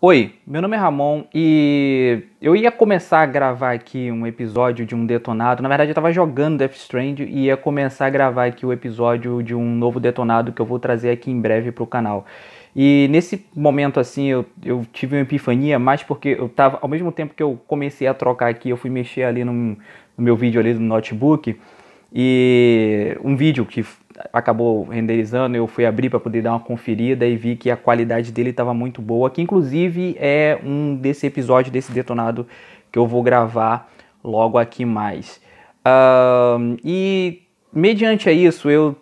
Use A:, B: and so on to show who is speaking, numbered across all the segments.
A: Oi, meu nome é Ramon e eu ia começar a gravar aqui um episódio de um detonado. Na verdade, eu estava jogando Death Strand e ia começar a gravar aqui o episódio de um novo detonado que eu vou trazer aqui em breve para o canal. E nesse momento, assim, eu, eu tive uma epifania, mais porque eu tava, ao mesmo tempo que eu comecei a trocar aqui, eu fui mexer ali num, no meu vídeo ali do notebook e um vídeo que acabou renderizando, eu fui abrir para poder dar uma conferida e vi que a qualidade dele estava muito boa, que inclusive é um desse episódio desse detonado que eu vou gravar logo aqui mais. Uh, e mediante a isso, eu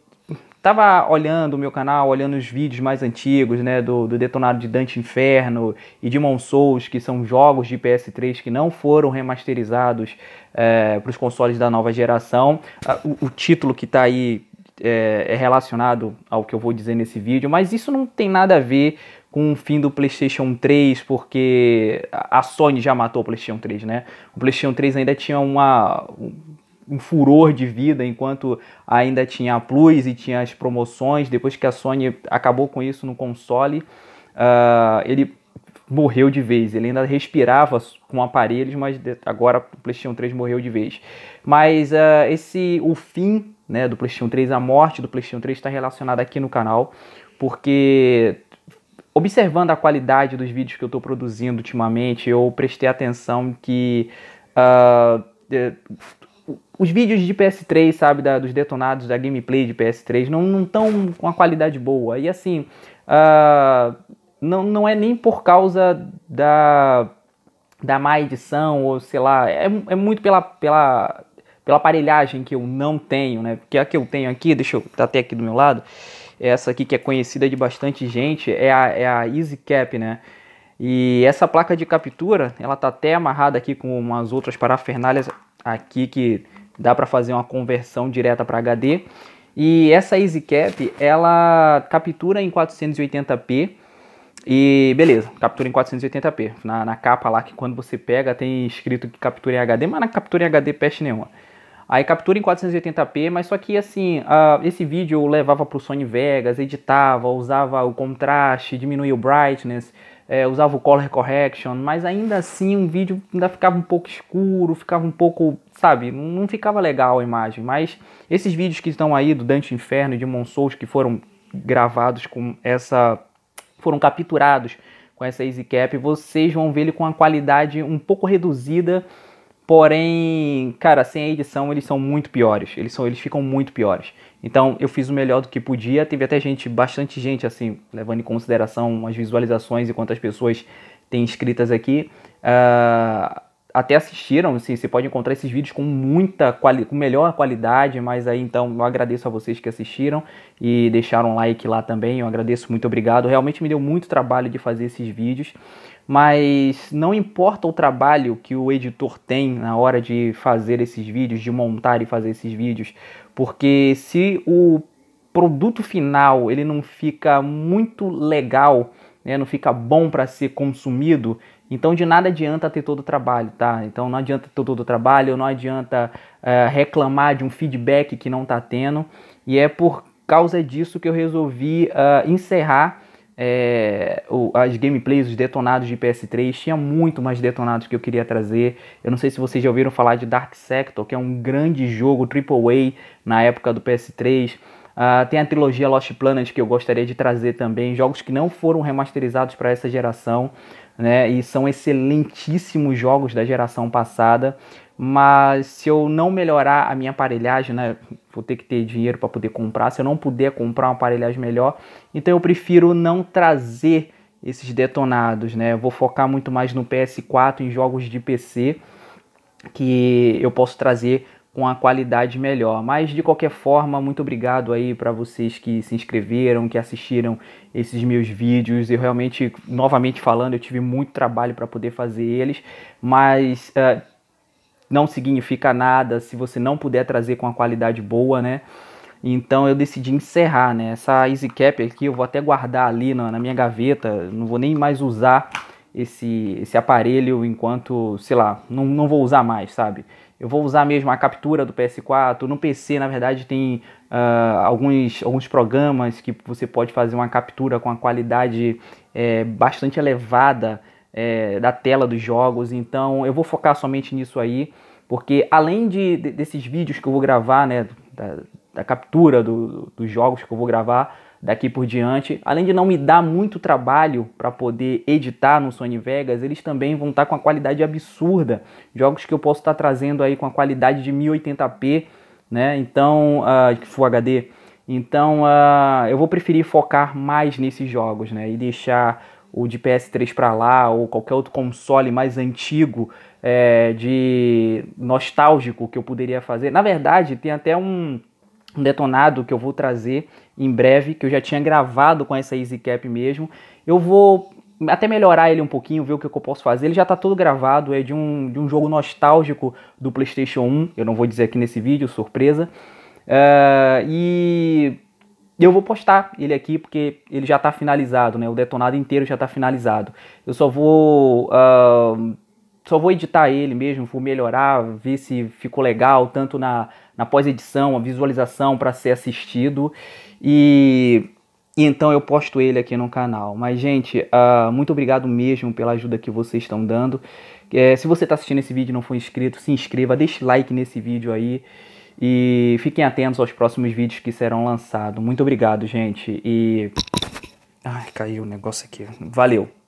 A: estava olhando o meu canal, olhando os vídeos mais antigos, né, do, do detonado de Dante Inferno e de Souls, que são jogos de PS3 que não foram remasterizados é, eh, para os consoles da nova geração. Ah, o, o título que está aí é, é relacionado ao que eu vou dizer nesse vídeo, mas isso não tem nada a ver com o fim do PlayStation 3, porque a Sony já matou o PlayStation 3, né? O PlayStation 3 ainda tinha uma, um furor de vida, enquanto ainda tinha a Plus e tinha as promoções. Depois que a Sony acabou com isso no console, uh, ele morreu de vez. Ele ainda respirava com aparelhos, mas agora o PlayStation 3 morreu de vez. Mas uh, esse o fim né, do PlayStation 3, a morte do PlayStation 3 está relacionada aqui no canal, porque observando a qualidade dos vídeos que eu estou produzindo ultimamente, eu prestei atenção que uh, os vídeos de PS3, sabe, da, dos detonados da gameplay de PS3 não estão com uma qualidade boa. E assim, uh, não, não é nem por causa da da má edição, ou sei lá, é, é muito pela, pela, pela aparelhagem que eu não tenho, né? Porque a que eu tenho aqui, deixa eu tá até aqui do meu lado, essa aqui que é conhecida de bastante gente, é a, é a EasyCap, né? E essa placa de captura, ela tá até amarrada aqui com umas outras parafernálias aqui que dá para fazer uma conversão direta para HD. E essa EasyCap, ela captura em 480p, e beleza, captura em 480p. Na, na, capa lá, que quando você pega, tem escrito que captura em HD, mas na é captura em HD peste nenhuma. Aí captura em 480p, mas só que assim, uh, esse vídeo eu levava pro Sony Vegas, editava, usava o contraste, diminuía o brightness, é, usava o color correction, mas ainda assim o vídeo ainda ficava um pouco escuro, ficava um pouco, sabe, não ficava legal a imagem. Mas esses vídeos que estão aí do Dante Inferno e de Monsouls que foram gravados com essa. foram capturados com essa EasyCap, vocês vão ver ele com a qualidade um pouco reduzida Porém, cara, sem a edição eles são muito piores. Eles, são, eles ficam muito piores. Então eu fiz o melhor do que podia. Teve até gente, bastante gente, assim, levando em consideração as visualizações e quantas pessoas têm inscritas aqui. Uh, até assistiram, assim, você pode encontrar esses vídeos com muita quali com melhor qualidade, mas aí então eu agradeço a vocês que assistiram e deixaram like lá também. Eu agradeço, muito obrigado. Realmente me deu muito trabalho de fazer esses vídeos, mas não importa o trabalho que o editor tem na hora de fazer esses vídeos, de montar e fazer esses vídeos, porque se o produto final ele não fica muito legal, né, não fica bom para ser consumido, então de nada adianta ter todo o trabalho, tá? Então não adianta ter todo o trabalho, não adianta é, reclamar de um feedback que não está tendo. E é por causa disso que eu resolvi uh, encerrar é, as gameplays, os detonados de PS3. Tinha muito mais detonados que eu queria trazer. Eu não sei se vocês já ouviram falar de Dark Sector, que é um grande jogo AAA na época do PS3. Uh, ah, tem a trilogia Lost Planet que eu gostaria de trazer também, jogos que não foram remasterizados para essa geração né? E são excelentíssimos jogos da geração passada. Mas se eu não melhorar a minha aparelhagem, né? Vou ter que ter dinheiro para poder comprar. Se eu não puder comprar uma aparelhagem melhor, então eu prefiro não trazer esses detonados, né? vou focar muito mais no PS4 em jogos de PC que eu posso trazer com a qualidade melhor. Mas de qualquer forma, muito obrigado aí para vocês que se inscreveram, que assistiram esses meus vídeos. Eu realmente, novamente falando, eu tive muito trabalho para poder fazer eles, mas uh, não significa nada se você não puder trazer com a qualidade boa, né? Então eu decidi encerrar, né? Essa Easy Cap aqui eu vou até guardar ali na, na minha gaveta, não vou nem mais usar esse, esse aparelho enquanto, sei lá, não, não vou usar mais, sabe? eu vou usar mesmo a captura do PS4. No PC, na verdade, tem uh, alguns, alguns programas que você pode fazer uma captura com a qualidade é, bastante elevada é, da tela dos jogos. Então, eu vou focar somente nisso aí, porque além de, de desses vídeos que eu vou gravar, né, da, da captura do, dos jogos que eu vou gravar, daqui por diante. Além de não me dar muito trabalho para poder editar no Sony Vegas, eles também vão estar tá com a qualidade absurda. Jogos que eu posso estar tá trazendo aí com a qualidade de 1080p, né? Então, uh, Full HD. Então, uh, eu vou preferir focar mais nesses jogos, né? E deixar o de PS3 para lá ou qualquer outro console mais antigo é, de nostálgico que eu poderia fazer. Na verdade, tem até um um detonado que eu vou trazer em breve, que eu já tinha gravado com essa Easy Cap mesmo. Eu vou até melhorar ele um pouquinho, ver o que eu posso fazer. Ele já está todo gravado, é de um, de um jogo nostálgico do PlayStation 1. Eu não vou dizer aqui nesse vídeo, surpresa. Uh, e eu vou postar ele aqui porque ele já está finalizado, né? O detonado inteiro já está finalizado. Eu só vou. Uh, só vou editar ele mesmo, vou melhorar, ver se ficou legal, tanto na, na pós-edição, a visualização para ser assistido. E, e, então eu posto ele aqui no canal. Mas, gente, uh, muito obrigado mesmo pela ajuda que vocês estão dando. É, se você está assistindo esse vídeo e não for inscrito, se inscreva, deixe like nesse vídeo aí. E fiquem atentos aos próximos vídeos que serão lançados. Muito obrigado, gente. E. Ai, caiu o negócio aqui. Valeu!